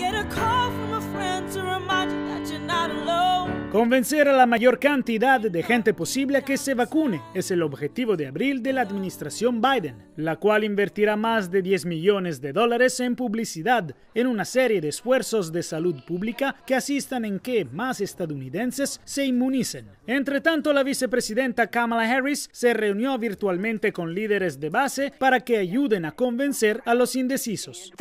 Get a call from a friend to remind you that you're not alone. Convencer a la mayor cantidad de gente posible a que se vacune es el objetivo de abril de la administración Biden, la cual invertirá más de 10 millones de dólares en publicidad en una serie de esfuerzos de salud pública que asistan en que más estadounidenses se inmunicen. Entre tanto, la vicepresidenta Kamala Harris se reunió virtualmente con líderes de base para que ayuden a convencer a los indecisos.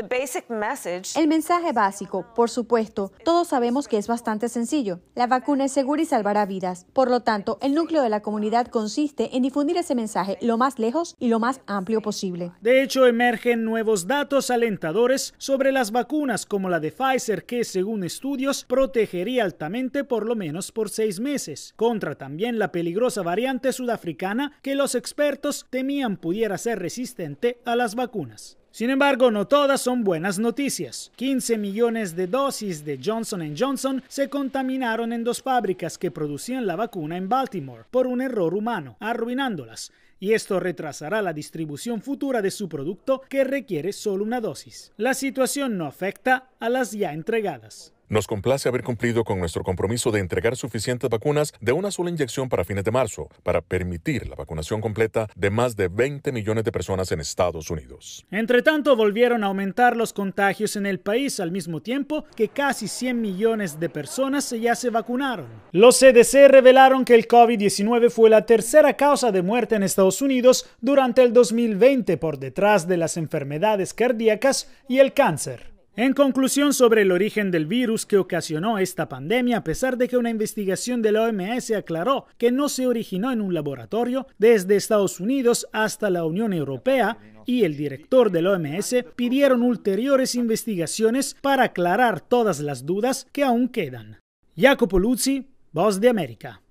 El mensaje básico, por supuesto, todos sabemos que es bastante sencillo. La vacuna es segura y salvará vidas. Por lo tanto, el núcleo de la comunidad consiste en difundir ese mensaje lo más lejos y lo más amplio posible. De hecho, emergen nuevos datos alentadores sobre las vacunas como la de Pfizer que, según estudios, protegería altamente por lo menos por seis meses, contra también la peligrosa variante sudafricana que los expertos temían pudiera ser resistente a las vacunas. Sin embargo, no todas son buenas noticias. 15 millones de dosis de Johnson Johnson se contaminaron en dos fábricas que producían la vacuna en Baltimore por un error humano, arruinándolas, y esto retrasará la distribución futura de su producto que requiere solo una dosis. La situación no afecta a las ya entregadas. Nos complace haber cumplido con nuestro compromiso de entregar suficientes vacunas de una sola inyección para fines de marzo para permitir la vacunación completa de más de 20 millones de personas en Estados Unidos. Entretanto, volvieron a aumentar los contagios en el país al mismo tiempo que casi 100 millones de personas ya se vacunaron. Los CDC revelaron que el COVID-19 fue la tercera causa de muerte en Estados Unidos durante el 2020 por detrás de las enfermedades cardíacas y el cáncer. En conclusión sobre el origen del virus que ocasionó esta pandemia, a pesar de que una investigación de la OMS aclaró que no se originó en un laboratorio, desde Estados Unidos hasta la Unión Europea y el director del OMS pidieron ulteriores investigaciones para aclarar todas las dudas que aún quedan. Jacopo Luzzi, Voz de América.